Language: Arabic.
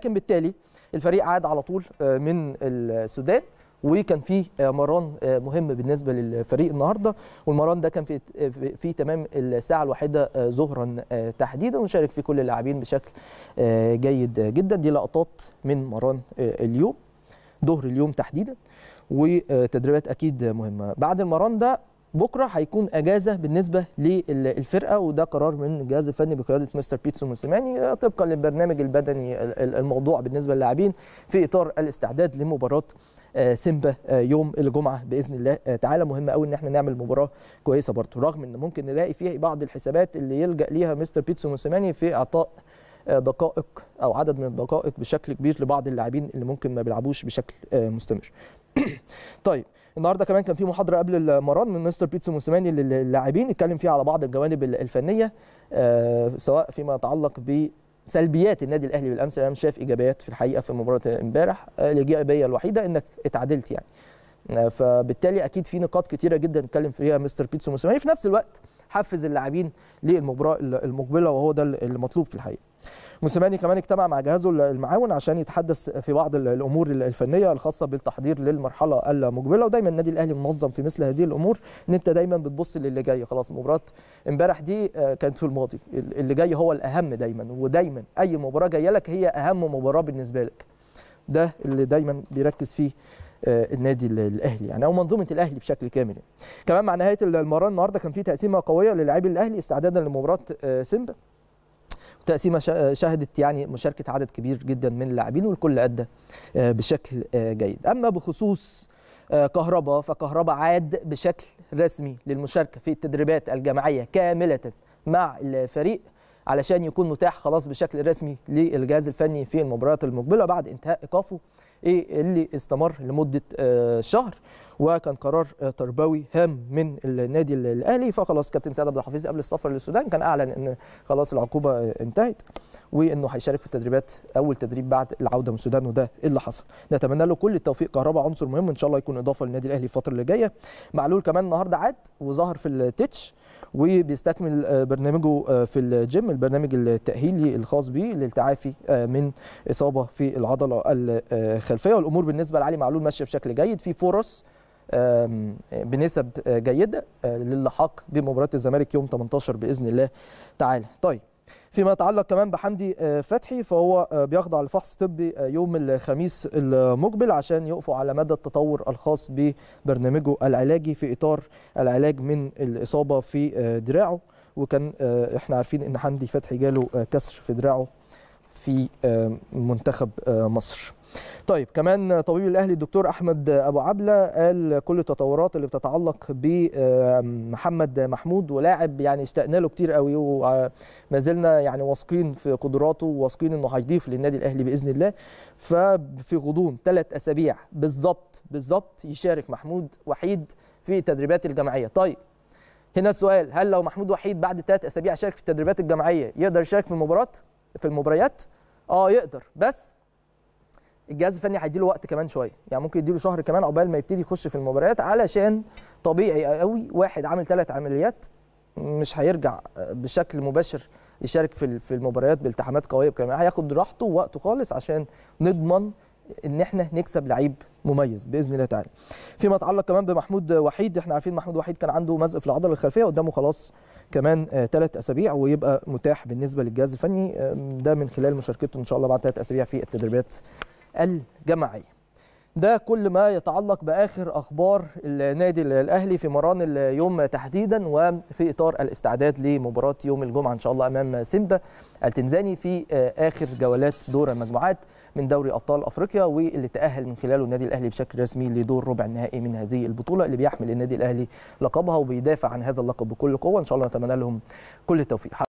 لكن بالتالي الفريق عاد على طول آه، من السودان وكان في آه، مران آه، مهم بالنسبه للفريق النهارده والمران ده كان في في تمام الساعه الواحده ظهرا تحديدا وشارك فيه كل اللاعبين بشكل جيد جدا دي لقطات من مران اليوم ظهر اليوم تحديدا وتدريبات اكيد مهمه بعد المران ده بكره هيكون اجازه بالنسبه للفرقه وده قرار من الجهاز الفني بقياده مستر بيتسو موسيماني آه، طبقا للبرنامج البدني الموضوع بالنسبه للاعبين في اطار الاستعداد لمباراه آه، سيمبا آه، يوم الجمعه باذن الله تعالى مهم قوي ان احنا نعمل مباراه كويسه برضه رغم ان ممكن نلاقي فيها بعض الحسابات اللي يلجا ليها مستر بيتسو موسيماني في اعطاء دقائق او عدد من الدقائق بشكل كبير لبعض اللاعبين اللي ممكن ما بيلعبوش بشكل مستمر طيب النهارده كمان كان في محاضره قبل المران من مستر بيتسو موسيماني للاعبين اتكلم فيها على بعض الجوانب الفنيه آه، سواء فيما يتعلق بسلبيات النادي الاهلي بالامس انا شايف ايجابيات في الحقيقه في مباراه امبارح آه، الايجابيه الوحيده انك اتعادلت يعني آه، فبالتالي اكيد في نقاط كتيره جدا اتكلم فيها مستر بيتسو موسيماني في نفس الوقت حفز اللاعبين للمباراه المقبله وهو ده المطلوب في الحقيقه موسيماني كمان اجتمع مع جهازه المعاون عشان يتحدث في بعض الامور الفنيه الخاصه بالتحضير للمرحله المقبله ودايما النادي الاهلي منظم في مثل هذه الامور ان انت دايما بتبص للي جاي خلاص مباراه امبارح دي آه، كانت في الماضي اللي جاي هو الاهم دايما ودايما اي مباراه جايه لك هي اهم مباراه بالنسبه لك ده اللي دايما بيركز فيه آه، النادي الاهلي يعني او منظومه الاهلي بشكل كامل يعني. كمان مع نهايه المباراه النهارده كان في تقسيمه قويه للاعبي الاهلي استعدادا لمباراه آه، سيمبا تقسيمه شهدت يعني مشاركه عدد كبير جدا من اللاعبين والكل ادى آه، بشكل آه، جيد اما بخصوص آه، كهربا فكهربا عاد بشكل رسمي للمشاركه في التدريبات الجماعيه كامله مع الفريق علشان يكون متاح خلاص بشكل رسمي للجهاز الفني في المباريات المقبله بعد انتهاء ايقافه ايه اللي استمر لمده آه، شهر وكان قرار آه، تربوي هام من النادي الاهلي فخلاص كابتن سعد عبد الحفيظ قبل السفر للسودان كان اعلن ان خلاص العقوبه آه، انتهت وانه هيشارك في التدريبات اول تدريب بعد العوده من السودان وده اللي حصل نتمنى له كل التوفيق كهرباء عنصر مهم ان شاء الله يكون اضافه للنادي الاهلي الفتره اللي جايه معلول كمان النهارده عاد وظهر في التتش وبيستكمل آه، برنامجه آه، في الجيم البرنامج التاهيلي الخاص به للتعافي آه، من اصابه في العضله الخلفيه والامور بالنسبه لعلي معلول ماشيه بشكل جيد في فرص بنسب جيده للحاق بمباراه الزمالك يوم 18 باذن الله تعالى طيب فيما يتعلق كمان بحمدي آه، فتحي فهو آه، بيخضع لفحص طبي آه، يوم الخميس المقبل عشان يقفوا على مدى التطور الخاص ببرنامجه العلاجي في اطار العلاج من الاصابه في دراعه وكان احنا عارفين ان حمدي فتحي جاله كسر في دراعه في منتخب مصر طيب كمان طبيب الاهلي الدكتور احمد ابو عبله قال كل التطورات اللي بتتعلق بمحمد محمود ولاعب يعني اشتقنا له كتير قوي وما آه، زلنا يعني واثقين في قدراته وواثقين انه هيضيف للنادي الاهلي باذن الله ففي غضون ثلاث اسابيع بالظبط بالظبط يشارك محمود وحيد في تدريبات الجماعيه طيب هنا السؤال هل لو محمود وحيد بعد ثلاث اسابيع شارك في التدريبات الجماعيه يقدر يشارك في المباراه في المباريات اه يقدر بس الجهاز الفني هيديله وقت كمان شويه يعني ممكن يديله شهر كمان عقبال ما يبتدي يخش في المباريات علشان طبيعي قوي واحد عامل ثلاث عمليات مش هيرجع بشكل مباشر يشارك في في المباريات بالتحامات قويه كمان يعني هياخد راحته ووقته خالص عشان نضمن ان احنا نكسب لعيب مميز باذن الله تعالى. فيما يتعلق كمان بمحمود وحيد احنا عارفين محمود وحيد كان عنده مزق في العضله الخلفيه قدامه خلاص كمان ثلاث آه، اسابيع ويبقى متاح بالنسبه للجهاز الفني آه، ده من خلال مشاركته ان شاء الله بعد ثلاث اسابيع في التدريبات الجماعيه ده كل ما يتعلق باخر اخبار النادي الاهلي في مران اليوم تحديدا وفي اطار الاستعداد لمباراه يوم الجمعه ان شاء الله امام سيمبا التنزاني في آه، اخر جولات دور المجموعات من دوري ابطال افريقيا واللي تاهل من خلاله النادي الاهلي بشكل رسمي لدور ربع النهائي من هذه البطوله اللي بيحمل النادي الاهلي لقبها وبيدافع عن هذا اللقب بكل قوه ان شاء الله نتمنى لهم كل التوفيق